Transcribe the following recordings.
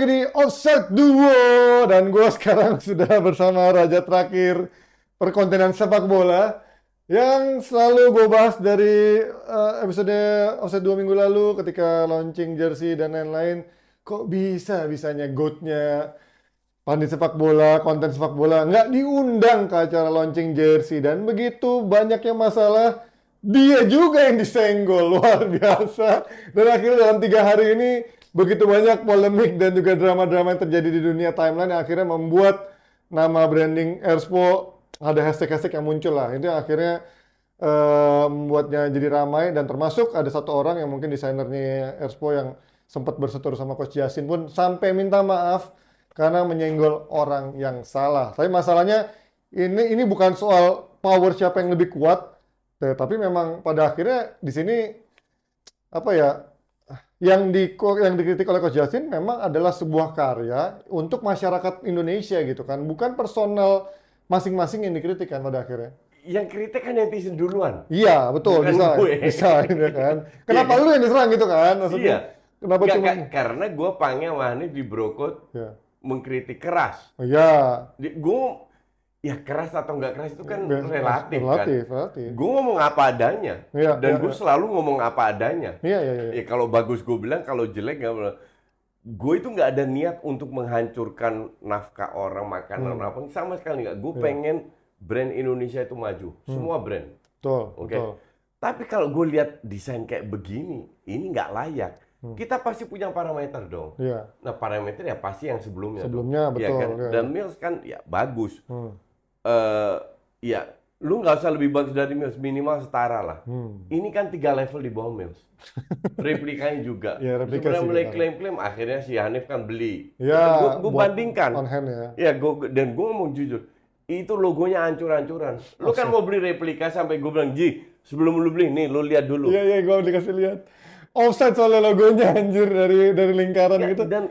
lagi di Offset Duo dan gue sekarang sudah bersama raja terakhir perkontenan sepak bola yang selalu gue bahas dari uh, episode Offset Duo minggu lalu ketika launching jersey dan lain-lain. Kok bisa bisanya goatnya pandi sepak bola, konten sepak bola nggak diundang ke acara launching jersey dan begitu banyaknya masalah dia juga yang disenggol luar biasa dan akhirnya dalam tiga hari ini begitu banyak polemik dan juga drama-drama yang terjadi di dunia timeline yang akhirnya membuat nama branding Airspo ada hashtag-hashtag yang muncul lah. Itu akhirnya uh, membuatnya jadi ramai dan termasuk ada satu orang yang mungkin desainernya Airspo yang sempat berseteru sama Coach Jasin pun sampai minta maaf karena menyenggol orang yang salah. Tapi masalahnya ini ini bukan soal power siapa yang lebih kuat, tapi memang pada akhirnya di sini apa ya yang di yang dikritik oleh Coach Justin memang adalah sebuah karya untuk masyarakat Indonesia gitu kan, bukan personal masing-masing yang dikritik kan pada akhirnya. Yang kritik kan netizen duluan. Iya, betul, bisa. Bisa gitu kan. Kenapa iya. lu yang diserang gitu kan maksudnya? Iya. Kenapa cuma karena gue ini di Brokot. yeah. mengkritik keras. Oh, iya. Gue ya keras atau nggak keras itu kan relatif, relatif kan. Relatif. Gue ngomong apa adanya ya, dan ya, gue ya. selalu ngomong apa adanya. Iya iya iya. Ya, kalau bagus gue bilang, kalau jelek nggak bilang. Gue itu nggak ada niat untuk menghancurkan nafkah orang, makanan hmm. apa sama sekali nggak. Gue ya. pengen brand Indonesia itu maju, hmm. semua brand. Betul. Oke. Okay? Tapi kalau gue lihat desain kayak begini, ini nggak layak. Hmm. Kita pasti punya parameter dong. Iya. Nah parameter ya pasti yang sebelumnya. Sebelumnya dong. Iya betul. Ya, kan? Ya. Dan Mills kan ya bagus. Hmm uh, ya lu nggak usah lebih bagus dari Mills minimal setara lah. Hmm. Ini kan tiga level di bawah Mills. Replikanya juga. ya, replika Sebenarnya mulai klaim-klaim akhirnya si Hanif kan beli. Ya, gue gua bandingkan. On hand ya. Ya, gua, dan gue ngomong jujur, itu logonya hancur-hancuran. Lu kan mau beli replika sampai gue bilang, "Ji, sebelum lu beli nih, lu lihat dulu." Iya, iya, gue udah kasih lihat. Offset soalnya logonya anjir dari dari lingkaran ya, gitu. Dan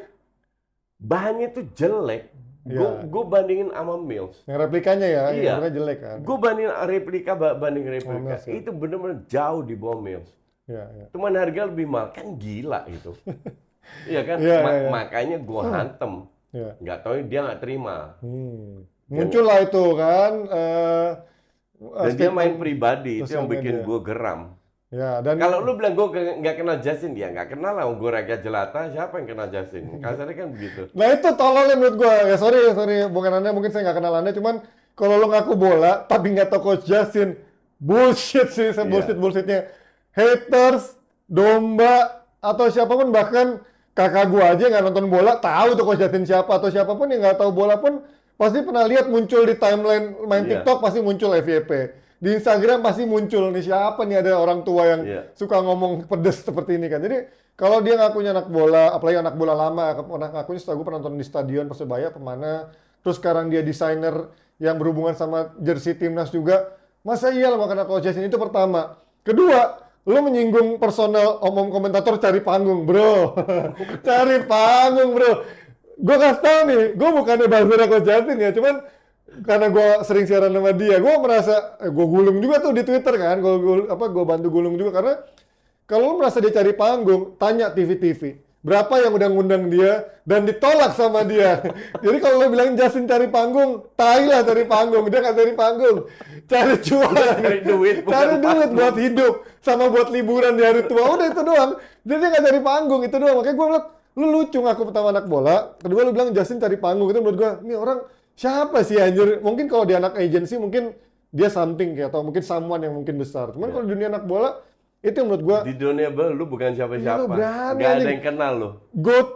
bahannya itu jelek Yeah. Gue bandingin sama Mills. Yang replikanya ya, iya. yang jelek kan. Gue bandingin replika banding replika. Oh, Mills, ya. Itu benar-benar jauh di bawah Mills. Yeah, yeah. Cuman harga lebih mahal kan gila itu. iya kan? Yeah, Ma yeah, iya. Makanya gue hmm. hantem. Yeah. Gak tau dia nggak terima. Hmm. Muncul lah itu kan. Uh, Dan dia main pribadi itu yang bikin gue geram. Ya, dan kalau lu bilang gue nggak kenal Justin, dia nggak kenal lah. Gue rakyat jelata, siapa yang kenal Justin? Kasarnya kan begitu. Nah itu ya menurut gue. Ya sorry, sorry, bukan anda, mungkin saya nggak kenal anda. Cuman kalau lu ngaku bola, tapi nggak tau coach Justin, bullshit sih, saya iya. bullshit yeah. bullshitnya. Haters, domba, atau siapapun bahkan kakak gue aja nggak nonton bola, tahu tuh coach Justin siapa atau siapapun yang nggak tahu bola pun pasti pernah lihat muncul di timeline main yeah. TikTok pasti muncul FYP di Instagram pasti muncul nih siapa nih ada orang tua yang yeah. suka ngomong pedes seperti ini kan. Jadi kalau dia ngakunya anak bola, apalagi anak bola lama, pernah ngakunya setahu gue pernah nonton di stadion Persebaya pemana, terus sekarang dia desainer yang berhubungan sama jersey timnas juga. Masa iya lo makan aku ini itu pertama. Kedua, lu menyinggung personal omong komentator cari panggung, bro. cari panggung, bro. Gue kasih tau nih, gue bukannya bahasa aku Justin ya, cuman karena gue sering siaran sama dia, gue merasa eh, gue gulung juga tuh di Twitter kan, gue apa gue bantu gulung juga karena kalau lu merasa dia cari panggung, tanya TV-TV berapa yang udah ngundang dia dan ditolak sama dia. Jadi kalau lo bilang Justin cari panggung, tai lah cari panggung, dia nggak cari panggung, cari cuan, cari duit, cari duit buat hidup sama buat liburan di hari tua udah itu doang. Jadi dia nggak cari panggung itu doang. Makanya gue bilang lu lucu ngaku pertama anak bola, kedua lu bilang Justin cari panggung itu menurut gue, ini orang siapa sih anjir? Mungkin kalau di anak agency mungkin dia something kayak atau mungkin someone yang mungkin besar. Cuman yeah. kalau di dunia anak bola itu menurut gua di dunia bola lu bukan siapa-siapa. Ya, Gak ada yang kenal lu. Good.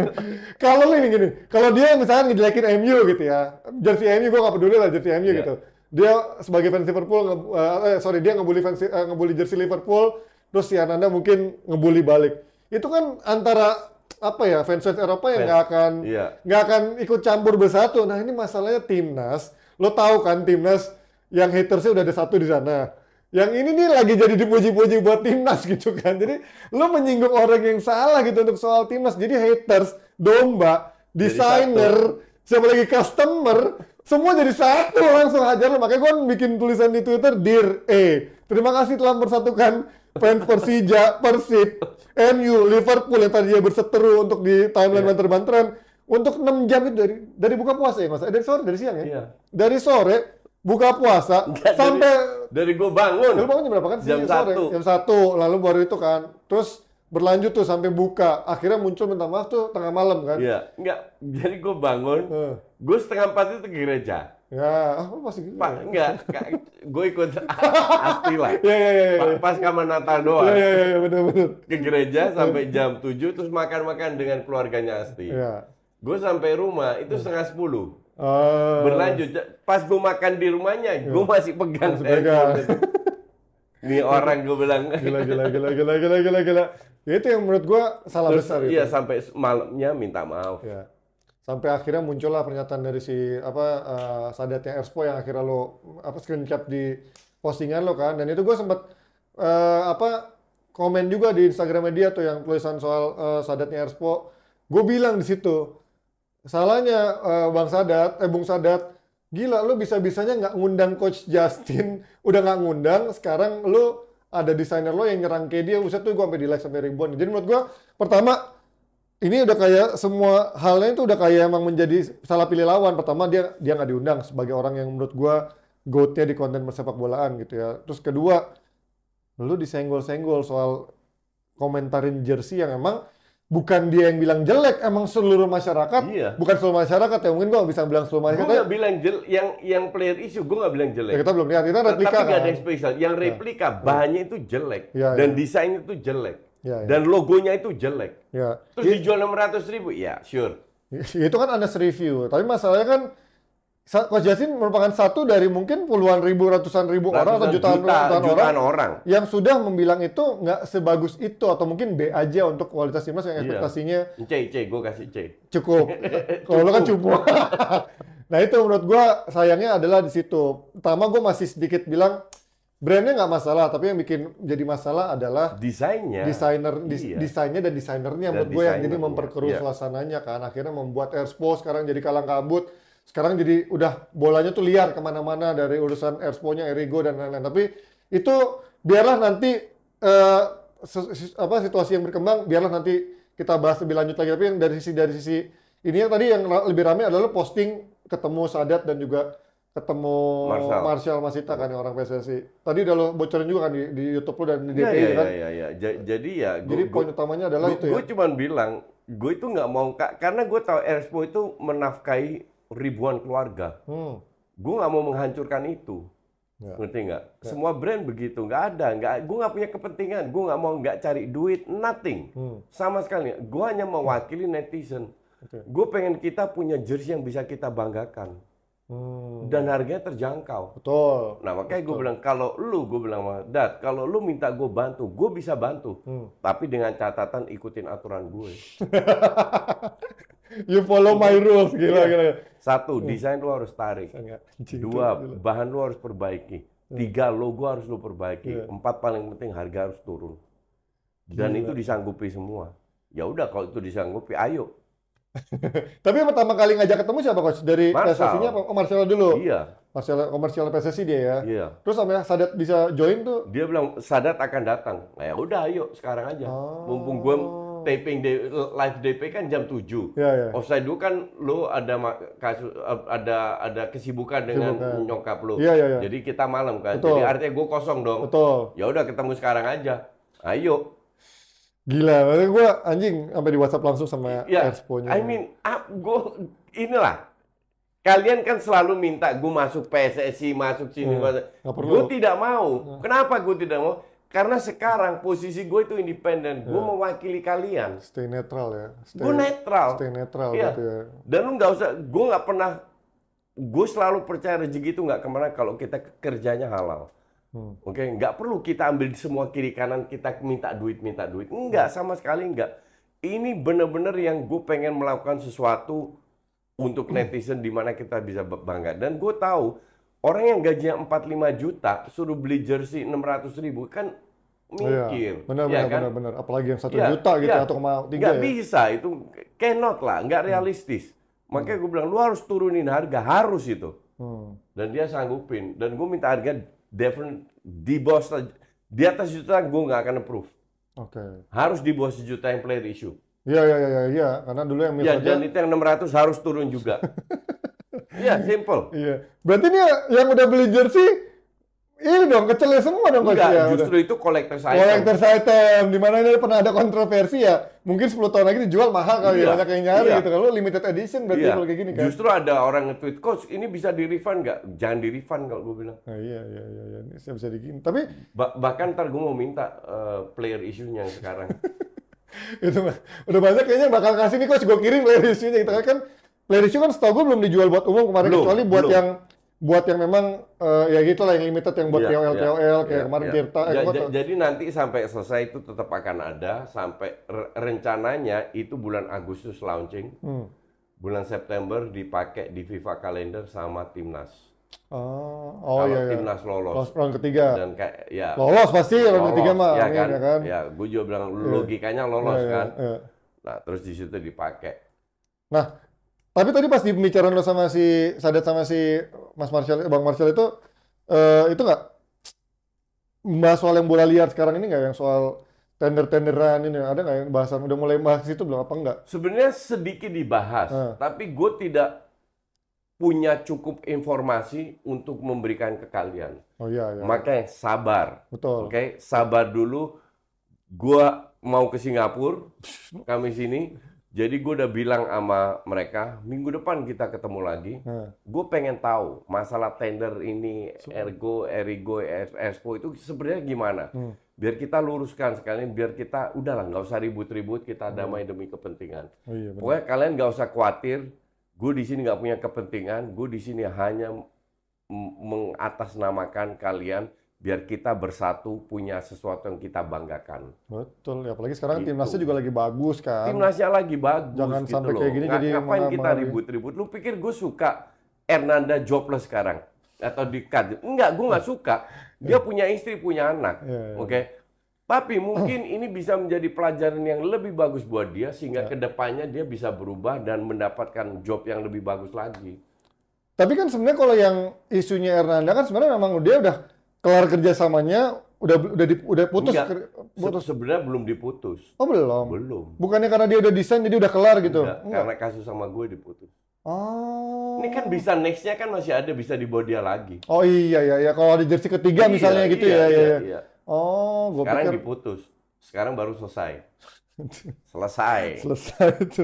kalau lu ini gini, kalau dia misalkan ngejelekin MU gitu ya. Jersey MU gua gak peduli lah jersey MU yeah. gitu. Dia sebagai fans Liverpool nge, uh, eh, sorry dia ngebully fans uh, ngebully jersey Liverpool terus si Ananda mungkin ngebully balik. Itu kan antara apa ya fans-fans Eropa yang nggak akan iya. nggak iya. akan ikut campur bersatu. Nah ini masalahnya timnas. Lo tahu kan timnas yang hatersnya udah ada satu di sana. Yang ini nih lagi jadi dipuji-puji buat timnas gitu kan. Jadi lo menyinggung orang yang salah gitu untuk soal timnas. Jadi haters, domba, desainer, siapa lagi customer, semua jadi satu langsung hajar lo. Makanya gue bikin tulisan di Twitter, Dear E, terima kasih telah mempersatukan Fans Persija, Persib, MU, Liverpool yang tadinya berseteru untuk di timeline yeah. banter-banteran untuk 6 jam itu dari dari buka puasa ya Mas. Eh, dari sore dari siang ya. Yeah. Dari sore buka puasa Nggak, sampai dari, dari gue bangun. Lu bangun jam berapa kan? Jam sore. Satu. Jam satu. Lalu baru itu kan. Terus berlanjut tuh sampai buka. Akhirnya muncul minta maaf tuh tengah malam kan? Iya. Enggak. Jadi gue bangun. Uh. Eh. Gue setengah empat itu ke gereja. Ya, apa pasti gitu? Pak, enggak, gue ikut asli lah. Iya, iya, iya. Ya. ya, ya, ya. Pas kamar Natal doang. Iya, iya, iya, benar benar. Ke gereja sampai jam 7 terus makan-makan dengan keluarganya Asti. Iya. Gue sampai rumah itu setengah sepuluh. Oh. Berlanjut. Pas gue makan di rumahnya, ya. gue masih pegang. Masih pegang. Ini orang gue bilang. Gila, gila, gila, gila, gila, gila, gila. Ya itu yang menurut gue salah Terus, besar. Iya, sampai malamnya minta maaf. Iya sampai akhirnya muncullah pernyataan dari si apa uh, eh, Sadatnya Erspo yang akhirnya lo apa screen cap di postingan lo kan dan itu gue sempat uh, eh, apa komen juga di Instagram media tuh yang tulisan soal uh, Sadatnya Erspo gue bilang di situ salahnya uh, Bang Sadat eh Bung Sadat gila lo bisa bisanya nggak ngundang coach Justin udah nggak ngundang sekarang lo ada desainer lo yang nyerang ke dia usah tuh gue sampai di like sampai ribuan jadi menurut gue pertama ini udah kayak semua halnya itu udah kayak emang menjadi salah pilih lawan. Pertama dia dia nggak diundang sebagai orang yang menurut gue goatnya di konten persepak bolaan gitu ya. Terus kedua lu disenggol-senggol soal komentarin jersey yang emang bukan dia yang bilang jelek, emang seluruh masyarakat. Iya. Bukan seluruh masyarakat ya mungkin gue bisa bilang seluruh masyarakat. Gue nggak bilang jelek. yang yang player issue gue nggak bilang jelek. Ya, kita belum lihat, kita replika. Tapi kan. gak ada yang spesial. Yang ya. replika ya. bahannya itu jelek ya, dan ya. desainnya itu jelek Ya, ya, dan logonya itu jelek. Ya. Terus It, iya. dijual 600 ribu, ya sure. Ya, itu kan honest review, tapi masalahnya kan Coach Justin merupakan satu dari mungkin puluhan ribu, ratusan ribu ratusan orang atau jutaan, juta, jutaan, jutaan orang, orang yang sudah membilang itu nggak sebagus itu atau mungkin B aja untuk kualitas timnas yang iya. ekspektasinya. C, C, gue kasih C. Cukup. Kalau lo kan cukup. nah itu menurut gue sayangnya adalah di situ. Pertama gue masih sedikit bilang Brandnya nggak masalah, tapi yang bikin jadi masalah adalah desainnya, desainer, iya. desainnya dan desainernya dan menurut gue yang jadi memperkeruh iya. iya. suasananya kan. Akhirnya membuat Airspo sekarang jadi kalang kabut. Sekarang jadi udah bolanya tuh liar kemana-mana dari urusan Airspo-nya, Erigo dan lain-lain. Tapi itu biarlah nanti uh, apa situasi yang berkembang, biarlah nanti kita bahas lebih lanjut lagi. Tapi yang dari sisi dari sisi ini yang tadi yang lebih ramai adalah posting ketemu Sadat dan juga ketemu Marshall, Marshall Masita kan orang PSSI. Tadi udah lo bocorin juga kan di, di YouTube lo dan di DPI ya, ya, kan. Iya iya iya. Jadi ya gua, Jadi poin utamanya adalah gua, itu ya. Gue cuma bilang, gue itu nggak mau kak karena gue tahu RSPO itu menafkahi ribuan keluarga. Hmm. Gue nggak mau menghancurkan itu. Ya. Ngerti nggak? Ya. Semua brand begitu, nggak ada, nggak. Gue nggak punya kepentingan, gue nggak mau nggak cari duit, nothing, hmm. sama sekali. Gue hanya mewakili netizen. Okay. Gue pengen kita punya jersey yang bisa kita banggakan. Hmm. Dan harganya terjangkau. Betul. Nah makanya gue bilang kalau lu, gue bilang Dat, kalau lu minta gue bantu, gue bisa bantu. Hmm. Tapi dengan catatan ikutin aturan gue. you follow my rules, gila, iya. gila. Satu, hmm. desain lu harus tarik. Dua, bahan lu harus perbaiki. Hmm. Tiga, logo harus lu perbaiki. Iya. Empat, paling penting harga harus turun. Dan gila. itu disanggupi semua. Ya udah kalau itu disanggupi, ayo Tapi yang pertama kali ngajak ketemu siapa coach? Dari PSSI-nya oh, Marcelo dulu. Iya. Marcelo komersial PSSI dia ya. Iya. Terus sampai Sadat bisa join tuh. Dia bilang Sadat akan datang. Nah, ya udah ayo sekarang aja. Oh. Mumpung gue taping day, live DP kan jam 7. Iya, iya. Offside dulu kan lo ada kasus ada ada kesibukan dengan nyokap lo. Iya, iya, iya. Jadi kita malam kan. Betul. Jadi artinya gue kosong dong. Betul. Ya udah ketemu sekarang aja. Ayo. Gila, maksudnya gue anjing sampai di WhatsApp langsung sama ya, Expo-nya. I mean, ah, gue inilah. Kalian kan selalu minta gue masuk PSSI, masuk sini, hmm, masuk. Gue tidak mau. Iya. Kenapa gue tidak mau? Karena sekarang posisi gue itu independen, gue iya. mewakili kalian. Stay netral ya. Stay, gue netral. Stay netral yeah. gitu ya. Dan lu nggak usah, gue nggak pernah, gue selalu percaya rezeki itu nggak kemana kalau kita kerjanya halal. Hmm. Oke, okay? nggak perlu kita ambil semua kiri kanan kita minta duit minta duit. Enggak hmm. sama sekali enggak. Ini benar benar yang gue pengen melakukan sesuatu untuk hmm. netizen di mana kita bisa bangga. Dan gue tahu orang yang gajinya 45 juta suruh beli jersey 600 ribu kan iya, mikir. benar, ya benar, kan? benar, benar. Apalagi yang satu ya, juta gitu ya, atau mau tiga. Gak ya. bisa itu cannot lah, nggak hmm. realistis. Hmm. Makanya gue bilang lu harus turunin harga harus itu. Hmm. Dan dia sanggupin. Dan gue minta harga Devon di bawah sejuta, di atas juta gue nggak akan approve. Oke. Okay. Harus di bawah sejuta yang player issue. Iya iya iya iya karena dulu yang Iya, dan itu yang 600 harus turun juga. Iya, simple. Iya. Berarti ini yang udah beli jersey ini iya dong kecelnya semua dong Enggak, ya, justru itu kolektor item. Kolektor item di mana ini pernah ada kontroversi ya. Mungkin 10 tahun lagi dijual mahal kali ya, iya, ya banyak yang nyari iya. gitu Kalau limited edition berarti iya. kalau kayak gini kan. Justru ada orang nge-tweet coach, ini bisa di-refund nggak? Jangan di-refund kalau gue bilang. Nah, iya iya iya iya, ini bisa digini. Tapi ba bahkan ntar gue mau minta uh, player issue-nya sekarang. itu mah. udah banyak kayaknya bakal kasih nih coach gue kirim player issue-nya gitu kan. Player issues kan setahu gue belum dijual buat umum kemarin belum, kecuali buat belum. yang buat yang memang uh, ya gitu gitulah yang limited yang buat yeah, TOL yeah, TOL kayak yeah, kemarin yeah. Tirta eh, ja, ja, jadi nanti sampai selesai itu tetap akan ada sampai rencananya itu bulan Agustus launching hmm. bulan September dipakai di FIFA kalender sama timnas oh oh Kalau iya, iya. timnas iya. lolos perang round ketiga dan kayak ya lolos pasti lolos, round ketiga mah ya kan, ya kan ya gue juga bilang iya. logikanya lolos yeah, kan yeah, yeah. nah terus di situ dipakai nah tapi tadi pas di pembicaraan lo sama si Sadat sama si Mas Marshall, Bang Marshall itu uh, itu nggak bahas soal yang bola liar sekarang ini nggak yang soal tender-tenderan ini ada nggak yang bahasan udah mulai bahas itu belum apa enggak? Sebenarnya sedikit dibahas, uh. tapi gue tidak punya cukup informasi untuk memberikan ke kalian. Oh iya, iya. Makanya sabar. Betul. Oke, okay? sabar dulu. Gue mau ke Singapura, kami sini jadi gue udah bilang sama mereka minggu depan kita ketemu lagi. Hmm. Gue pengen tahu masalah tender ini, ergo, erigo, Espo itu sebenarnya gimana. Hmm. Biar kita luruskan sekalian, biar kita udahlah nggak usah ribut-ribut, kita hmm. damai demi kepentingan. Oh, iya, Pokoknya kalian nggak usah khawatir. Gue di sini nggak punya kepentingan. Gue di sini hanya mengatasnamakan kalian biar kita bersatu punya sesuatu yang kita banggakan. Betul, ya. apalagi sekarang gitu. timnasnya juga lagi bagus kan. Timnasnya lagi bagus. Jangan gitu sampai loh. kayak gini Nah, jadi ngapain kita ribut-ribut? Lu pikir gue suka Hernanda jobless sekarang atau di cut? Enggak, gue nggak suka. Dia punya istri, punya anak. ya, ya. Oke. Okay? Tapi mungkin ini bisa menjadi pelajaran yang lebih bagus buat dia sehingga ya. kedepannya dia bisa berubah dan mendapatkan job yang lebih bagus lagi. Tapi kan sebenarnya kalau yang isunya Hernanda kan sebenarnya memang dia udah kelar kerjasamanya udah udah di, udah putus Enggak. putus sebenarnya belum diputus oh belum belum bukannya karena dia udah desain jadi udah kelar gitu Enggak, Enggak. karena kasus sama gue diputus Oh. Ini kan bisa nextnya kan masih ada bisa dibawa dia lagi. Oh iya iya iya kalau ada jersey ketiga iya, misalnya gitu iya, ya, ya iya. iya. iya. Oh, gue Sekarang pikir... diputus. Sekarang baru selesai. selesai. Selesai itu.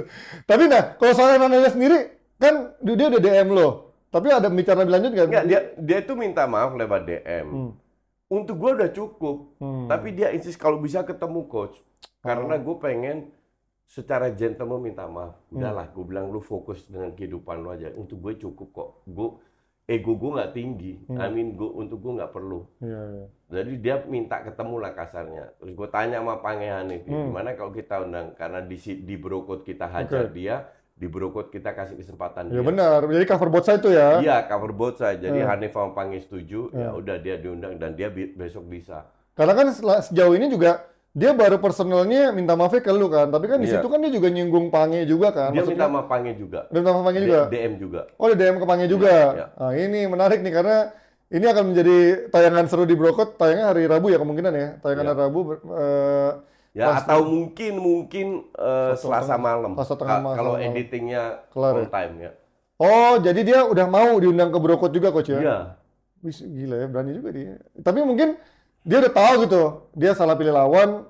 Tapi nah, kalau soalnya nanya sendiri kan dia udah DM lo. Tapi ada bicara lebih lanjut nggak? dia dia itu minta maaf lewat DM. Hmm. Untuk gue udah cukup, hmm. tapi dia insis kalau bisa ketemu coach, karena oh. gue pengen secara gentleman minta maaf. Hmm. Udahlah, hmm. gue bilang lu fokus dengan kehidupan lu aja. Untuk gue cukup kok. Gue ego gue nggak tinggi. Hmm. I mean, gue untuk gue nggak perlu. Ya, ya. Jadi dia minta ketemu lah kasarnya. Terus gue tanya sama Pangeran itu, hmm. gimana kalau kita undang karena di di brokot kita hajar okay. dia di Brokot kita kasih kesempatan. Ya dia. benar. Jadi cover both saya itu ya. Iya, cover both saya. Jadi yeah. Hanif sama Panggil setuju, yeah. ya iya. udah dia diundang dan dia besok bisa. Karena kan sejauh ini juga dia baru personalnya minta maaf ke lu kan. Tapi kan di yeah. situ kan dia juga nyinggung Pange juga kan. Dia Maksudnya, minta maaf Pange juga. Dia minta maaf Pange juga. DM juga. Oh, dia DM ke Pange juga. Hmm, yeah, yeah. Nah, ini menarik nih karena ini akan menjadi tayangan seru di Brokot, tayangnya hari Rabu ya kemungkinan ya. Tayangan yeah. hari Rabu eh, Ya Pasti. atau mungkin mungkin uh, Selasa malam. Ka malam. Kalau editingnya Kelar. full ya? time ya. Oh, jadi dia udah mau diundang ke Brokot juga coach ya? Iya. Wih, gila ya, berani juga dia. Tapi mungkin dia udah tahu gitu, dia salah pilih lawan,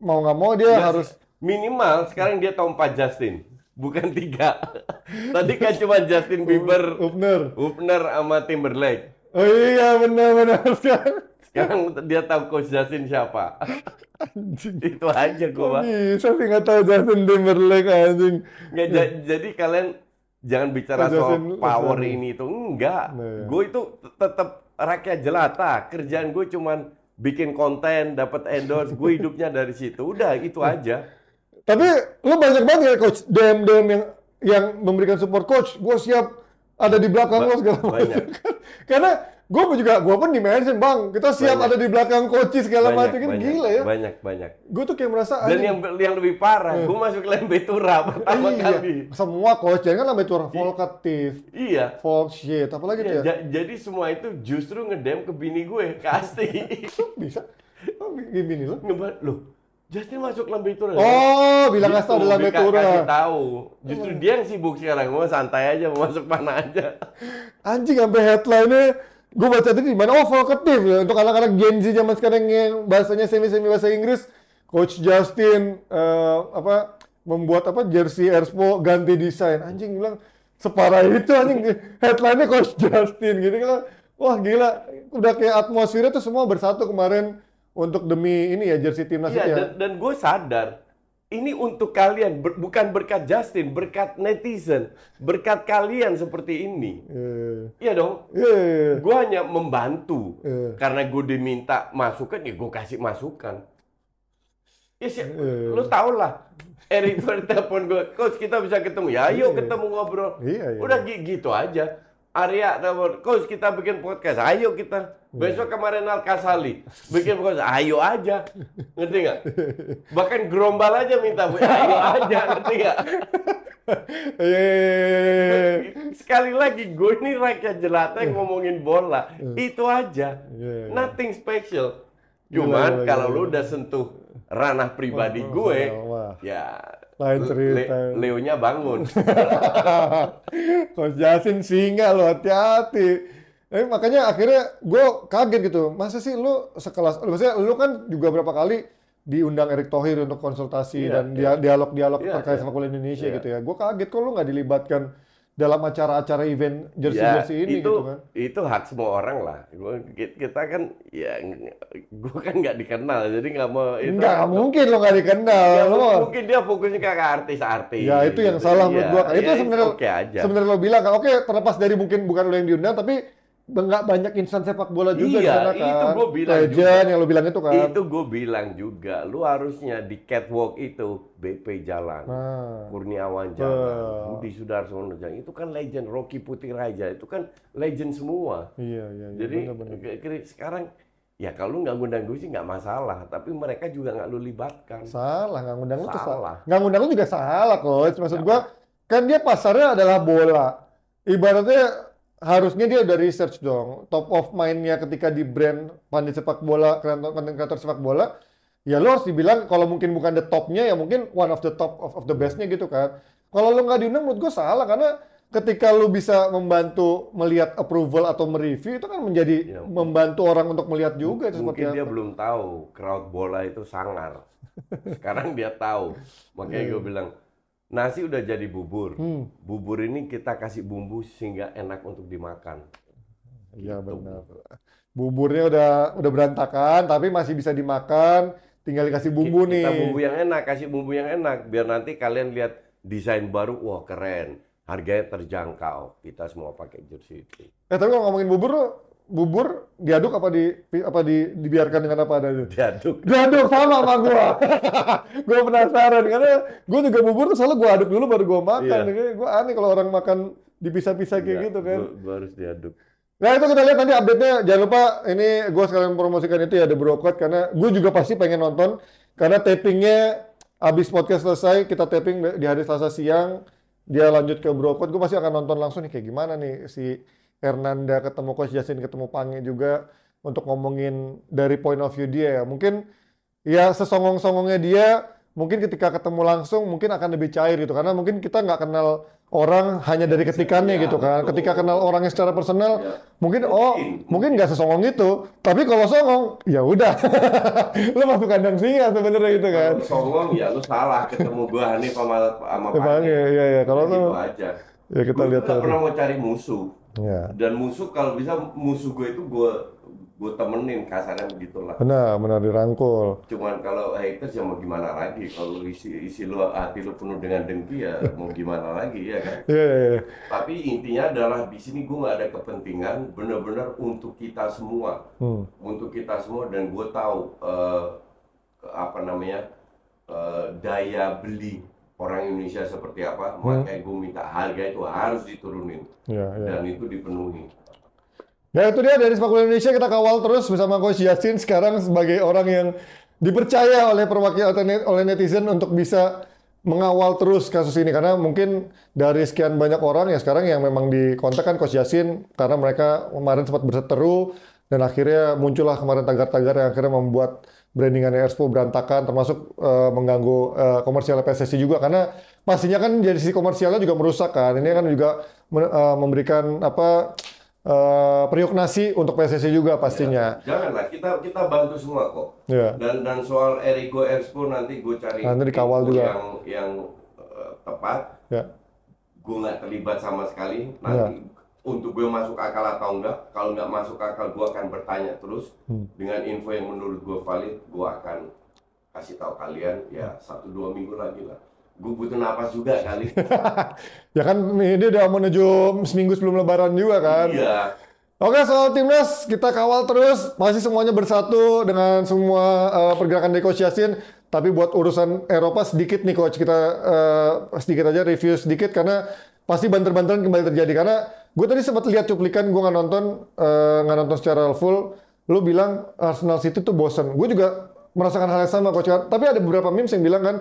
mau nggak mau dia ya, harus minimal sekarang dia tahu 4 Justin bukan tiga tadi kan cuma Justin Bieber Upner Upner sama Timberlake oh iya benar benar Sekarang dia tahu Coach Justin siapa. Anjing. Itu aja gua. Bisa sih nggak tahu Justin Timberlake anjing. Nggak, ya. jadi kalian jangan bicara Justin, soal power Justin. ini itu enggak. Nah, ya. Gue itu tetap rakyat jelata. Kerjaan gue cuman bikin konten, dapat endorse, gue hidupnya dari situ. Udah itu aja. Tapi lu banyak banget ya coach DM DM yang yang memberikan support coach. Gue siap ada di belakang lo segala macam. Karena gue juga gue pun di mention bang kita siap banyak. ada di belakang koci segala macam kan gila ya banyak banyak gue tuh kayak merasa dan yang yang lebih parah eh. gue masuk lembetura pertama iya. kali semua coach kan lembetura volkatif iya folk shit apalagi iya. ya jadi semua itu justru ngedem ke bini gue Kasti. bisa oh, bini lo ngebal loh Justin masuk lembe tura Oh, bilang asal tau di Kasih tahu. Justru hmm. dia yang sibuk sekarang. Gue santai aja, mau masuk mana aja. Anjing sampai headline-nya gue baca tadi gimana? mana oh vokatif ya untuk anak-anak Gen Z zaman sekarang yang bahasanya semi semi bahasa Inggris Coach Justin uh, apa membuat apa jersey Erspo ganti desain anjing bilang separah itu anjing headlinenya Coach Justin gitu kan wah gila udah kayak atmosfernya tuh semua bersatu kemarin untuk demi ini ya jersey timnas iya, ya. dan, dan gue sadar ini untuk kalian, ber, bukan berkat Justin, berkat netizen, berkat kalian seperti ini. Iya iya dong. yeah. gue hanya membantu yeah. karena gue diminta masukan, ya gue kasih masukan. Ya sih, yeah. lo tau lah. Eric telepon gue, coach kita bisa ketemu. Ya, ayo eh. ketemu ngobrol. Iya, iya. Udah gitu aja Arya telepon, coach kita bikin podcast, ayo kita. Iya. Besok kemarin Al Kasali bikin podcast, ayo aja, ngerti nggak? Bahkan gerombal aja minta, ayo aja, ngerti nggak? Iya, iya, Sekali lagi, gue ini rakyat jelata yang ngomongin bola, itu aja, nothing special. Cuman kalau lu udah sentuh ranah pribadi gue, ya lain cerita. Le Leonya bangun. Coach Jasin singa lo hati-hati. Eh, makanya akhirnya gue kaget gitu. Masa sih lu sekelas, maksudnya lu kan juga berapa kali diundang Erick Thohir untuk konsultasi yeah, dan yeah. dialog-dialog yeah, terkait yeah. sama kuliah Indonesia yeah. gitu ya. Gue kaget kok lu nggak dilibatkan dalam acara-acara event jersey jersey ya, ini itu, gitu kan itu hak semua orang lah kita kan ya gue kan nggak dikenal jadi nggak mau itu nggak mungkin lo nggak dikenal ya, lo mungkin dia fokusnya ke artis-artis ya itu yang salah ya, menurut iya, gue kan itu ya, sebenarnya okay sebenarnya lo bilang kan oke okay, terlepas dari mungkin bukan lo yang diundang tapi nggak banyak insan sepak bola juga iya, di sana kan. itu gue bilang Legend juga. yang lo bilang itu kan. Itu gue bilang juga. Lu harusnya di catwalk itu BP jalan, nah. Kurniawan jalan, nah. Budi Sudarsono jalan. Itu kan legend Rocky Putih Raja. Itu kan legend semua. Iya iya. iya Jadi bener, bener. sekarang ya kalau nggak ngundang gue sih nggak masalah. Tapi mereka juga nggak lu libatkan. Salah nggak ngundang itu salah. salah. Nggak ngundang lu juga salah kok. Maksud ya gue kan dia pasarnya adalah bola. Ibaratnya harusnya dia udah research dong top of mindnya ketika di brand pandit sepak bola kreator, kreator sepak bola ya lo harus dibilang kalau mungkin bukan the topnya ya mungkin one of the top of, of the bestnya gitu kan kalau lo nggak diundang menurut gue salah karena ketika lo bisa membantu melihat approval atau mereview itu kan menjadi ya, membantu orang untuk melihat juga itu mungkin dia apa. belum tahu crowd bola itu sangar sekarang dia tahu makanya gue iya. bilang nasi udah jadi bubur. Hmm. Bubur ini kita kasih bumbu sehingga enak untuk dimakan. Iya gitu. benar. Buburnya udah udah berantakan tapi masih bisa dimakan, tinggal dikasih bumbu kita, nih. Kita bumbu yang enak, kasih bumbu yang enak biar nanti kalian lihat desain baru, wah keren. Harganya terjangkau. Kita semua pakai jersey. itu. Eh tapi kalau ngomongin bubur bubur diaduk apa di apa di, dibiarkan dengan apa adanya? Diaduk. Diaduk sama sama gua. gua penasaran karena gua juga bubur tuh selalu gua aduk dulu baru gua makan. Iya. Gua aneh kalau orang makan dipisah-pisah kayak iya, gitu kan. Gua, gua harus diaduk. Nah itu kita lihat nanti update-nya. Jangan lupa ini gua sekalian promosikan itu ya ada Brokot karena gua juga pasti pengen nonton karena tapingnya abis podcast selesai kita taping di hari Selasa siang dia lanjut ke Brokot. Gua pasti akan nonton langsung nih kayak gimana nih si Hernanda ketemu Coach Justin ketemu Pange juga untuk ngomongin dari point of view dia ya. Mungkin ya sesongong-songongnya dia mungkin ketika ketemu langsung mungkin akan lebih cair gitu karena mungkin kita nggak kenal orang hanya dari ketikannya ya, gitu kan. Iya, betul. Ketika kenal orangnya secara personal ya. mungkin oh mungkin nggak sesongong itu. Tapi kalau songong ya udah. lu masuk kandang singa sebenarnya gitu kan. kalau songong ya lu salah ketemu gua Hanif sama sama Pak. Ya, ya, ya. Kalau lu gitu aja. Ya kita lihat. Kita pernah mau cari musuh Ya. dan musuh kalau bisa musuh gue itu gue gue temenin kasarnya begitulah benar benar dirangkul cuman kalau haters ya mau gimana lagi kalau isi isi lu hati lu penuh dengan dengki ya mau gimana lagi ya kan yeah, yeah, yeah. tapi intinya adalah di sini gue nggak ada kepentingan benar-benar untuk kita semua hmm. untuk kita semua dan gue tahu uh, apa namanya uh, daya beli orang Indonesia seperti apa hmm. makanya gue minta harga itu harus diturunin ya, ya. dan itu dipenuhi Ya itu dia dari sepak bola Indonesia kita kawal terus bersama Coach Yasin sekarang sebagai orang yang dipercaya oleh perwakilan oleh netizen untuk bisa mengawal terus kasus ini karena mungkin dari sekian banyak orang ya sekarang yang memang dikontak kan Coach Yasin karena mereka kemarin sempat berseteru dan akhirnya muncullah kemarin tagar-tagar yang akhirnya membuat brandingannya Erspo berantakan, termasuk uh, mengganggu uh, eh, komersialnya PSSI juga karena pastinya kan dari sisi komersialnya juga merusak kan. Ini kan juga uh, memberikan apa uh, periuk nasi untuk PSSI juga pastinya. Ya, janganlah kita kita bantu semua kok. Ya. Dan dan soal Erigo Erspo nanti gue cari nanti dikawal juga yang yang uh, tepat. Ya. Gue nggak terlibat sama sekali. Ya. Nanti ya untuk gue masuk akal atau enggak kalau enggak masuk akal gue akan bertanya terus hmm. dengan info yang menurut gue valid gue akan kasih tahu kalian ya satu dua minggu lagi lah gue butuh nafas juga kali ya kan ini udah menuju seminggu sebelum lebaran juga kan iya Oke soal timnas kita kawal terus masih semuanya bersatu dengan semua uh, pergerakan negosiasi tapi buat urusan Eropa sedikit nih coach kita uh, sedikit aja review sedikit karena pasti banter-banteran kembali terjadi karena gue tadi sempat lihat cuplikan gue nggak nonton eh, nggak uh, nonton secara full lu bilang Arsenal City tuh bosen gue juga merasakan hal yang sama coach tapi ada beberapa memes yang bilang kan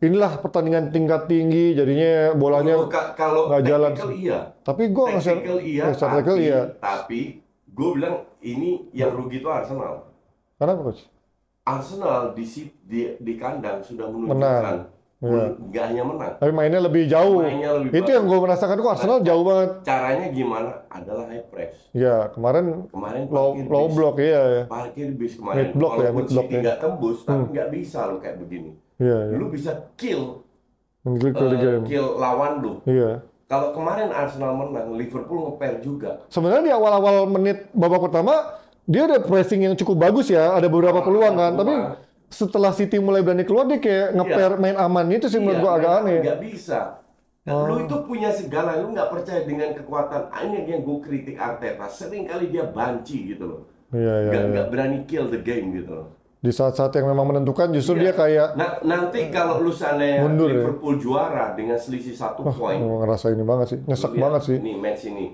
inilah pertandingan tingkat tinggi jadinya bolanya nggak jalan iya tapi gue nggak iya, ya, tapi, iya tapi gue bilang ini yang rugi tuh Arsenal karena apa Arsenal di, di, di kandang sudah menunjukkan Menang Iya. Gak hanya menang. Tapi mainnya lebih jauh. Mainnya lebih itu bagus. yang gue merasakan kok Arsenal nah, jauh banget. Caranya gimana? Adalah high press. Ya kemarin. Kemarin low, bis, low block ya. ya. Parkir bis kemarin. Mid block ya. Mid block ya. tembus, tapi hmm. nggak bisa lo kayak begini. Iya. Ya. Lu bisa kill. Kill, uh, kill lawan lu. Iya. Kalau kemarin Arsenal menang, Liverpool ngeper juga. Sebenarnya di awal-awal menit babak pertama dia ada pressing yang cukup bagus ya, ada beberapa ah, peluang kan, tapi setelah City mulai berani keluar dia kayak ngeper iya. main aman itu sih iya, menurut gua agak aneh. Gak bisa. Oh. Lu itu punya segala, lu nggak percaya dengan kekuatan. Ini yang gue kritik Arteta, sering kali dia banci gitu loh. Iya, iya, gak, iya. berani kill the game gitu loh. Di saat-saat yang memang menentukan justru iya. dia kayak nah, nanti hmm. kalau lu sana ya. Liverpool ya? juara dengan selisih satu oh, poin. Ngerasa ini banget sih, nyesek iya, banget sih. Nih match ini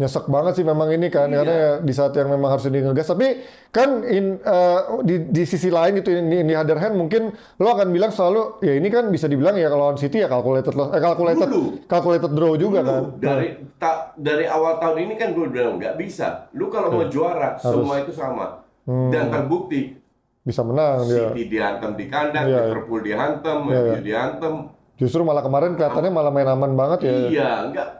nyesek banget sih memang ini kan iya. karena ya di saat yang memang harus di ngegas tapi kan in uh, di di sisi lain gitu ini di other hand mungkin lo akan bilang selalu ya ini kan bisa dibilang ya kalau on City ya calculated eh, calculated Dulu. calculated draw juga Dulu. kan dari ta, dari awal tahun ini kan gue bilang nggak bisa lu kalau mau juara harus. semua itu sama hmm. dan terbukti bisa menang City ya. dihantam di kandang ya, Liverpool dihantam ya, dihantam justru malah kemarin kelihatannya malah main aman banget ya iya nggak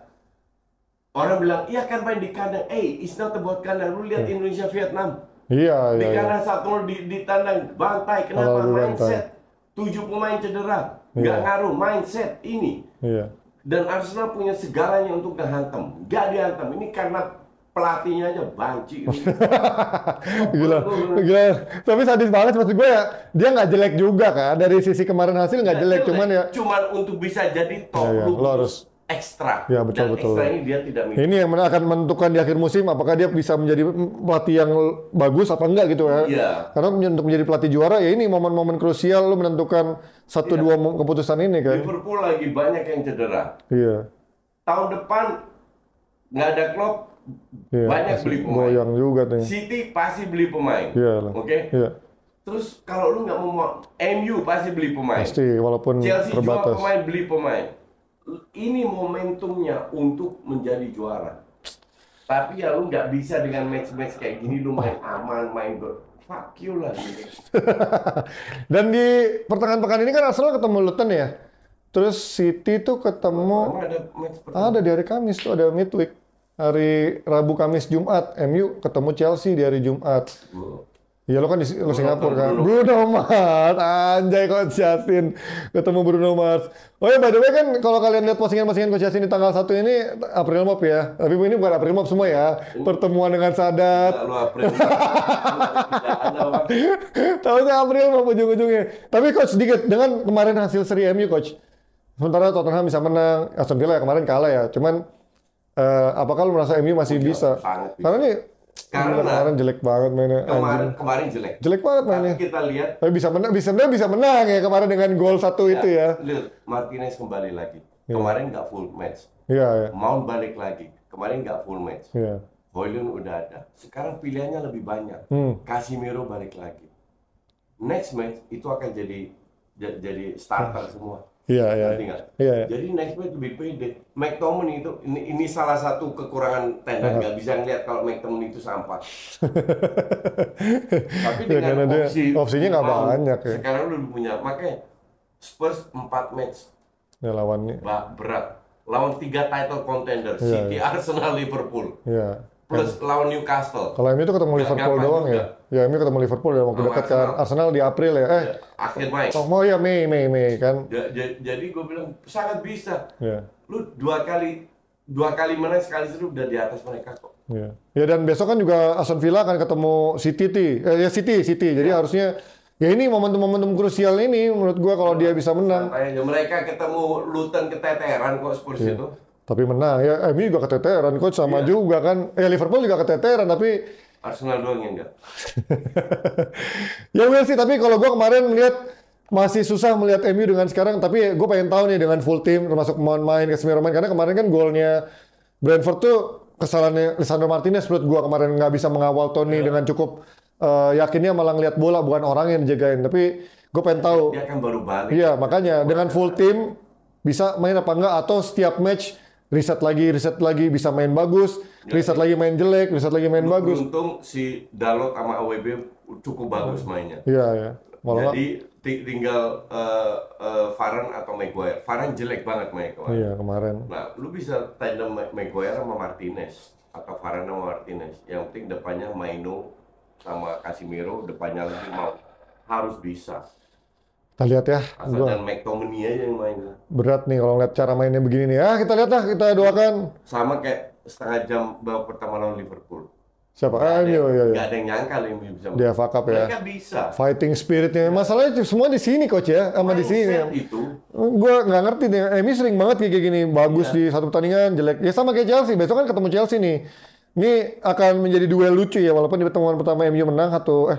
Orang bilang, iya kan main di kandang. Eh, hey, it's not about kandang. Lu lihat hmm. Indonesia Vietnam. Iya, iya di iya. Di kandang satu di, di tandang bantai. Kenapa Oh, mindset? Bantai. Tujuh pemain cedera. Iya. Gak ngaruh mindset ini. Iya. Dan Arsenal punya segalanya untuk dihantam. Gak dihantam. Ini karena pelatihnya aja banci. gila, gila. Tapi sadis banget maksud gue ya. Dia nggak jelek juga kan. Dari sisi kemarin hasil nggak jelek, cuman ya. Cuman untuk bisa jadi top, ya, ya. lu harus ekstra. Ya betul Dan betul. Ekstra ini dia tidak miliki. Ini yang akan menentukan di akhir musim apakah dia bisa menjadi pelatih yang bagus apa enggak gitu ya. Iya. Karena untuk menjadi pelatih juara ya ini momen-momen krusial lu menentukan satu ya. dua keputusan ini kan. Liverpool lagi banyak yang cedera. Iya. Tahun depan nggak ada klub ya, banyak beli pemain. Goyang juga nih. City pasti beli pemain. Iya. Oke. Okay? Iya. Terus kalau lu nggak mau MU pasti beli pemain. Pasti walaupun Chelsea terbatas. jual pemain beli pemain ini momentumnya untuk menjadi juara. Tapi ya lu nggak bisa dengan match-match kayak gini lu main aman, main ber fuck you lah gitu. Dan di pertengahan pekan ini kan Arsenal ketemu Luton ya. Terus City tuh ketemu ada, match ah, ada di hari Kamis tuh ada midweek. Hari Rabu, Kamis, Jumat, MU ketemu Chelsea di hari Jumat. Iya lo kan di lo Singapura kan. Dulu. Bruno Mars, anjay kok Justin ketemu Bruno Mars. Oh ya by the way kan kalau kalian lihat postingan-postingan Coach Justin di tanggal satu ini April Mop ya. Tapi ini bukan April Mop semua ya. Uh. Pertemuan dengan Sadat. Lalu April. Tahunnya April Mop ujung-ujungnya. Tapi coach sedikit dengan kemarin hasil seri MU coach. Sementara Tottenham bisa menang, Aston Villa ya kemarin kalah ya. Cuman uh, apakah lu merasa MU masih oh, bisa? Karena ini karena kemarin jelek banget mainnya kemarin anjing. kemarin jelek jelek banget mainnya kita lihat Tapi bisa menang bisa menang bisa menang ya kemarin dengan gol satu ya, itu ya lihat Martinez kembali lagi ya. kemarin nggak full match Iya, ya. Mount balik lagi kemarin nggak full match Iya. udah ada sekarang pilihannya lebih banyak hmm. Casimiro balik lagi next match itu akan jadi jadi starter hmm. semua Iya iya, iya, iya. Iya. Jadi next play lebih be McTominay itu ini, ini salah satu kekurangan -huh. gak bisa ngeliat kalau McTominay itu sampah. Tapi ya, dengan ya, opsi opsinya nggak banyak ya. Sekarang lu punya makanya Spurs 4 match. Ya lawannya. Berat. Lawan tiga title contender, ya, City, ya. Arsenal, Liverpool. Iya plus ya. lawan Newcastle. Kalau MU itu ya. ya, ketemu Liverpool doang ya. Ya MU ketemu Liverpool dalam waktu dekat kan. Arsenal di April ya. Eh, iya, akhir Mei. Oh, mau oh ya Mei, Mei, Mei kan. Ya, jadi gue bilang sangat bisa. Ya. Lu dua kali dua kali menang sekali seru udah di atas mereka kok. Ya. ya dan besok kan juga Aston Villa akan ketemu City, eh, ya City, City. Jadi ya. harusnya ya ini momentum-momentum krusial ini menurut gua kalau dia iya. bisa menang. Kayaknya mereka ketemu Luton keteteran kok Spurs ya. itu. Tapi menang. Ya MU eh, juga keteteran coach sama yeah. juga kan. Ya Liverpool juga keteteran tapi Arsenal doang yang enggak. ya well sih, tapi kalau gue kemarin melihat masih susah melihat MU dengan sekarang, tapi gue pengen tahu nih dengan full team termasuk pemain main Casemiro main karena kemarin kan golnya Brentford tuh kesalahannya Lisandro Martinez menurut gue kemarin nggak bisa mengawal Tony iya. yeah. dengan cukup uh, yakinnya malah ngeliat bola bukan orang yang dijagain, tapi gue pengen tahu. Dia kan baru balik. Iya makanya dengan full team bisa main apa enggak atau setiap match riset lagi, riset lagi bisa main bagus, ya. riset lagi main jelek, riset lagi main bagus. Untung si Dalot sama AWB cukup bagus mainnya. Iya, iya. Malah Jadi tinggal uh, eh, uh, eh, Farhan atau Maguire. faran jelek banget main kemarin. Iya, kemarin. Nah, lu bisa tandem Maguire sama Martinez atau faran sama Martinez. Yang penting depannya Maino sama Casimiro, depannya lagi mau harus bisa. Kita lihat ya. Asal gua... jangan McTominay aja yang main. Gitu. Berat nih kalau ngeliat cara mainnya begini nih. Ah, kita lihat lah, kita doakan. Sama kayak setengah jam babak pertama lawan Liverpool. Siapa? Gak, ah, ada, oh, iya, iya. gak ada yang nyangka yang bisa. Dia fuck up ya. Mereka bisa. Fighting spiritnya. Iya. Masalahnya semua di sini coach ya, sama di sini. itu. Gua nggak ngerti deh. Emi sering banget kayak gini, bagus iya. di satu pertandingan, jelek. Ya sama kayak Chelsea. Besok kan ketemu Chelsea nih. Ini akan menjadi duel lucu ya, walaupun di pertemuan pertama MU menang atau eh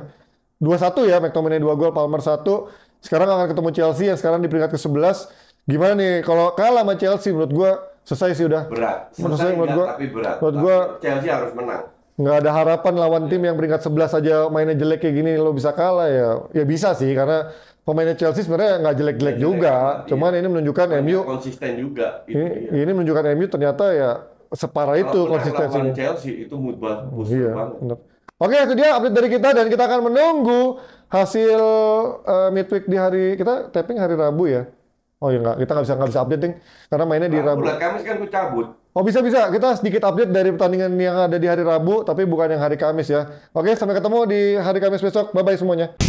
dua satu ya, McTominay dua gol, Palmer satu. Sekarang akan ketemu Chelsea yang sekarang di peringkat ke-11. Gimana nih kalau kalah sama Chelsea menurut gua selesai sih udah. Berat. Selesai menurut saya gua. Tapi berat. Menurut gua Chelsea harus menang. Nggak ada harapan lawan tim iya. yang peringkat 11 aja mainnya jelek kayak gini lo bisa kalah ya. Ya bisa sih karena pemainnya Chelsea sebenarnya nggak jelek-jelek juga. Jelek, Cuman iya. ini menunjukkan Banyak MU konsisten juga. Gitu, ini, ya. ini menunjukkan MU ternyata ya separah itu konsistensinya. Chelsea itu mudah. iya, banget. Iya, Oke, itu dia update dari kita dan kita akan menunggu hasil uh, eh, midweek di hari kita tapping hari Rabu ya. Oh ya nggak, kita nggak bisa nggak bisa update ting karena mainnya di nah, Rabu. Bulan Kamis kan gue cabut. Oh bisa bisa, kita sedikit update dari pertandingan yang ada di hari Rabu tapi bukan yang hari Kamis ya. Oke, sampai ketemu di hari Kamis besok. Bye bye semuanya.